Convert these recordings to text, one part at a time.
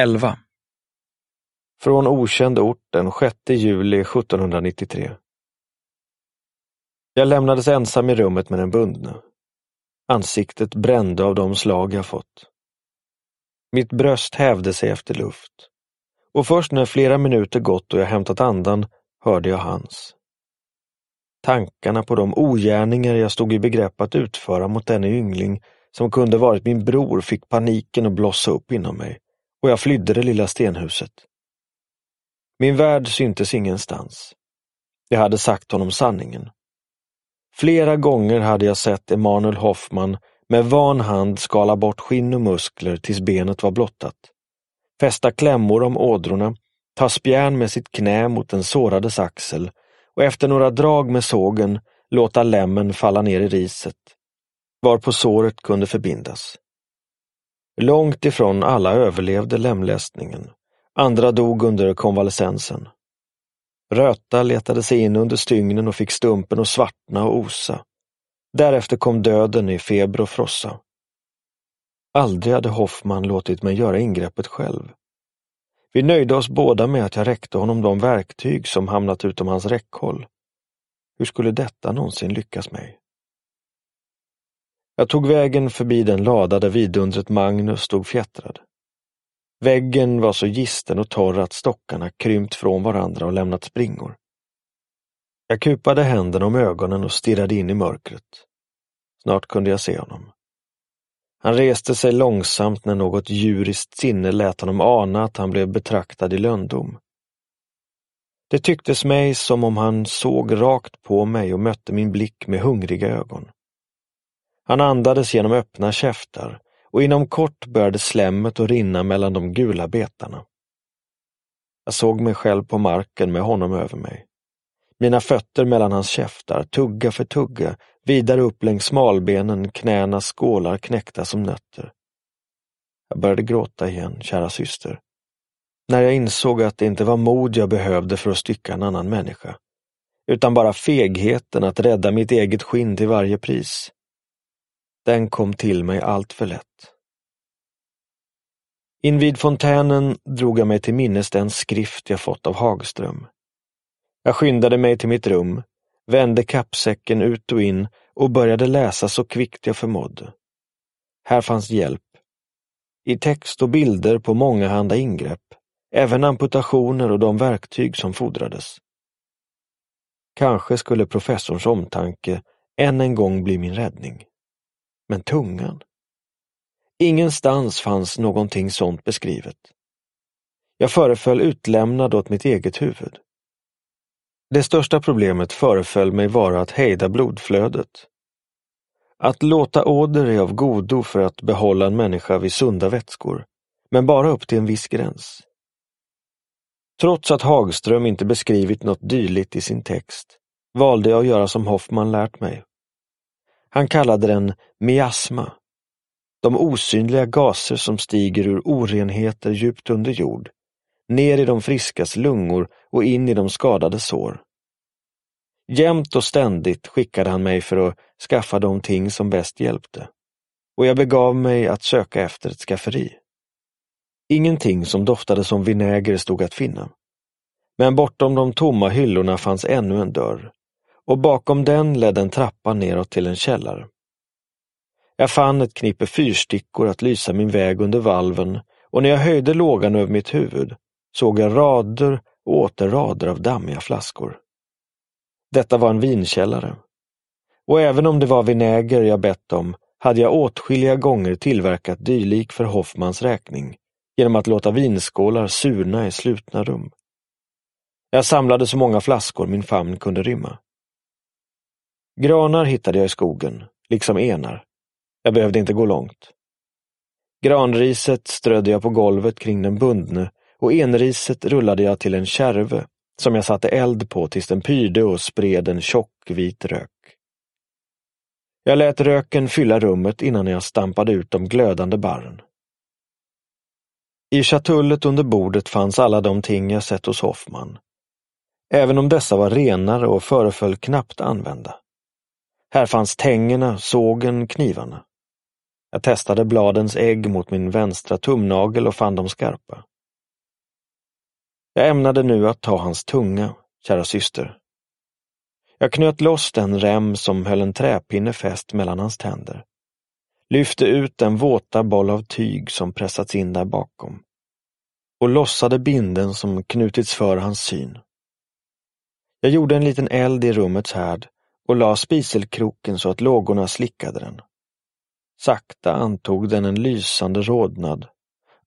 11 Från okänd ort den 6 juli 1793. Jag lämnades ensam i rummet med den bundne. Ansiktet brände av de slag jag fått. Mitt bröst hävde sig efter luft. Och först när flera minuter gått och jag hämtat andan hörde jag hans. Tankarna på de ogärningar jag stod i begrepp att utföra mot denne yngling som kunde varit min bror fick paniken att blossa upp inom mig och jag flydde det lilla stenhuset. Min värld syntes ingenstans. Jag hade sagt honom sanningen. Flera gånger hade jag sett Emanuel Hoffman med van hand skala bort skinn och muskler tills benet var blottat. Fästa klämmor om ådrorna, ta spjärn med sitt knä mot den sårades axel och efter några drag med sågen låta lämmen falla ner i riset, varpå såret kunde förbindas. Långt ifrån alla överlevde lemlästningen. Andra dog under konvalescensen. Röta letade sig in under stygnen och fick stumpen att svartna och osa. Därefter kom döden i feber och frossa. Aldrig hade Hoffman låtit mig göra ingreppet själv. Vi nöjde oss båda med att jag räckte honom de verktyg som hamnat utom hans räckhåll. Hur skulle detta någonsin lyckas mig? Jag tog vägen förbi den lada där vidundret Magnus stod fjättrad. Väggen var så gisten och torr att stockarna krympt från varandra och lämnat springor. Jag kupade händerna om ögonen och stirrade in i mörkret. Snart kunde jag se honom. Han reste sig långsamt när något djuriskt sinne lät honom ana att han blev betraktad i löndom. Det tycktes mig som om han såg rakt på mig och mötte min blick med hungriga ögon. Han andades genom öppna käftar och inom kort började slemmet att rinna mellan de gula betarna. Jag såg mig själv på marken med honom över mig. Mina fötter mellan hans käftar, tugga för tugga, vidare upp längs smalbenen, knäna skålar knäckta som nötter. Jag började gråta igen, kära syster. När jag insåg att det inte var mod jag behövde för att stycka en annan människa, utan bara fegheten att rädda mitt eget skinn till varje pris. Den kom till mig alltför lätt. Invid fontänen drog jag mig till minnes den skrift jag fått av Hagström. Jag skyndade mig till mitt rum, vände kappsäcken ut och in och började läsa så kvickt jag förmådde. Här fanns hjälp. I text och bilder på mångahanda ingrepp, även amputationer och de verktyg som fordrades. Kanske skulle professorns omtanke än en gång bli min räddning. Men tungan? Ingenstans fanns någonting sånt beskrivet. Jag föreföll utlämnad åt mitt eget huvud. Det största problemet föreföll mig vara att hejda blodflödet. Att låta åder är av godo för att behålla en människa vid sunda vätskor, men bara upp till en viss gräns. Trots att Hagström inte beskrivit något dyligt i sin text valde jag att göra som Hoffman lärt mig han kallade den miasma, de osynliga gaser som stiger ur orenheter djupt under jord, ner i de friskas lungor och in i de skadade sår. Jämt och ständigt skickade han mig för att skaffa de ting som bäst hjälpte och jag begav mig att söka efter ett skafferi. Ingenting som doftade som vinäger stod att finna. Men bortom de tomma hyllorna fanns ännu en dörr och bakom den ledde en trappa neråt till en källare. Jag fann ett knippe fyrstickor att lysa min väg under valven och när jag höjde lågan över mitt huvud såg jag rader och åter rader av dammiga flaskor. Detta var en vinkällare. Och även om det var vinäger jag bett om hade jag åtskilliga gånger tillverkat dylik för Hoffmans räkning genom att låta vinskålar surna i slutna rum. Jag samlade så många flaskor min famn kunde rymma. Granar hittade jag i skogen, liksom enar. Jag behövde inte gå långt. Granriset strödde jag på golvet kring den bundne och enriset rullade jag till en kärve som jag satte eld på tills den pyrde och spred en tjock vit rök. Jag lät röken fylla rummet innan jag stampade ut de glödande barren. I chatullet under bordet fanns alla de ting jag sett hos Hoffman. Även om dessa var renare och föreföll knappt använda. Här fanns tängerna, sågen, knivarna. Jag testade bladens ägg mot min vänstra tumnagel och fann dem skarpa. Jag ämnade nu att ta hans tunga, kära syster. Jag knöt loss den rem som höll en träpinne fäst mellan hans tänder. Lyfte ut den våta boll av tyg som pressats in där bakom. Och lossade binden som knutits för hans syn. Jag gjorde en liten eld i rummets härd och lade spiselkroken så att lågorna slickade den. Sakta antog den en lysande rodnad,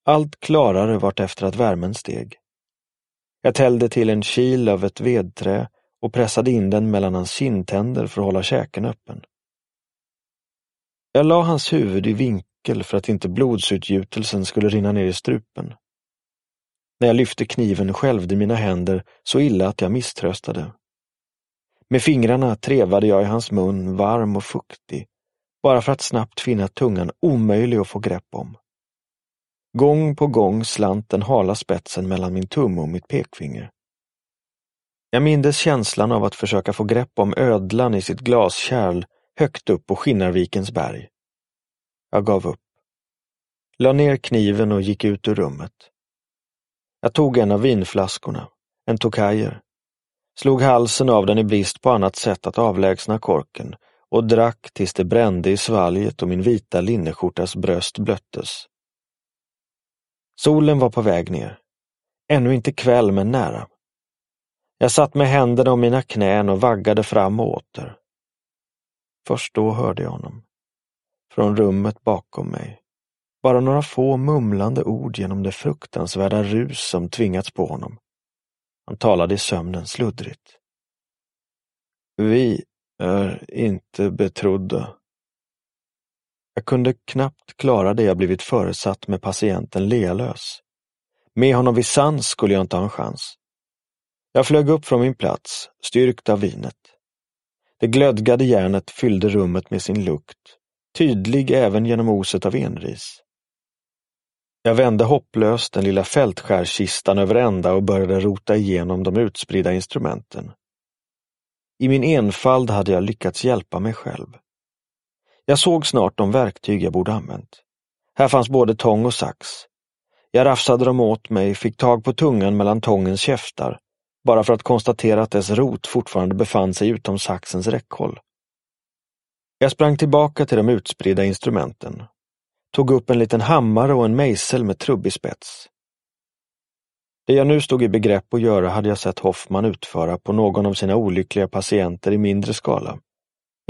allt klarare vartefter att värmen steg. Jag tällde till en kil av ett vedträ och pressade in den mellan hans kindtänder för att hålla käken öppen. Jag la hans huvud i vinkel för att inte blodsutgjutelsen skulle rinna ner i strupen. När jag lyfte kniven skälvde mina händer så illa att jag misströstade. Med fingrarna trevade jag i hans mun, varm och fuktig, bara för att snabbt finna tungan omöjlig att få grepp om. Gång på gång slant den hala spetsen mellan min tumme och mitt pekfinger. Jag mindes känslan av att försöka få grepp om ödlan i sitt glaskärl högt upp på Skinnarvikens berg. Jag gav upp. La ner kniven och gick ut ur rummet. Jag tog en av vinflaskorna, en tokajer, slog halsen av den i brist på annat sätt att avlägsna korken och drack tills det brände i svalget och min vita linneskjortas bröst blöttes. Solen var på väg ner. Ännu inte kväll, men nära. Jag satt med händerna om mina knän och vaggade fram och åter. Först då hörde jag honom. Från rummet bakom mig. Bara några få mumlande ord genom det fruktansvärda rus som tvingats på honom. Han talade i sömnen sluddrigt. Vi är inte betrodda. Jag kunde knappt klara det jag blivit föresatt med patienten Lealös. Med honom vid sans skulle jag inte ha en chans. Jag flög upp från min plats, styrkt av vinet. Det glödgade järnet fyllde rummet med sin lukt, tydlig även genom oset av enris. Jag vände hopplöst den lilla fältskärkistan över ända och började rota igenom de utspridda instrumenten. I min enfald hade jag lyckats hjälpa mig själv. Jag såg snart de verktyg jag borde använt. Här fanns både tång och sax. Jag rafsade dem åt mig, fick tag på tungan mellan tångens käftar, bara för att konstatera att dess rot fortfarande befann sig utom saxens räckhåll. Jag sprang tillbaka till de utspridda instrumenten tog upp en liten hammare och en mejsel med trubbig spets. Det jag nu stod i begrepp att göra hade jag sett Hoffman utföra på någon av sina olyckliga patienter i mindre skala,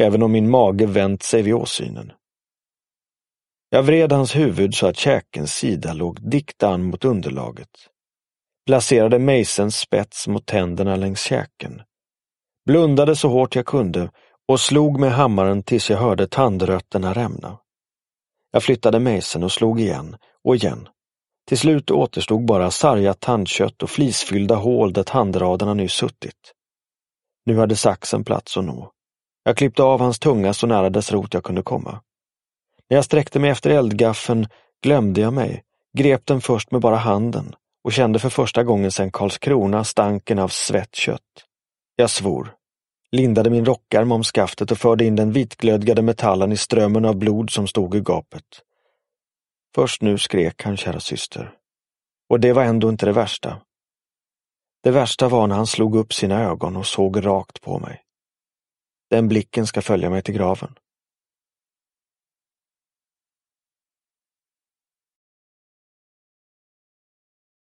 även om min mage vänt sig vid åsynen. Jag vred hans huvud så att käkens sida låg dikt an mot underlaget, placerade mejsens spets mot tänderna längs käken, blundade så hårt jag kunde och slog med hammaren tills jag hörde tandrötterna rämna. Jag flyttade mejseln och slog igen och igen. Till slut återstod bara sargat tandkött och flisfyllda hål där tandraderna nyss suttit. Nu hade saxen plats att nå. Jag klippte av hans tunga så nära dess rot jag kunde komma. När jag sträckte mig efter eldgaffeln glömde jag mig, grep den först med bara handen och kände för första gången sedan Karlskrona stanken av svettkött. Jag svor lindade min rockarm om skaftet och förde in den vitglödgade metallen i strömmen av blod som stod i gapet. Först nu skrek han, kära syster. Och det var ändå inte det värsta. Det värsta var när han slog upp sina ögon och såg rakt på mig. Den blicken ska följa mig till graven.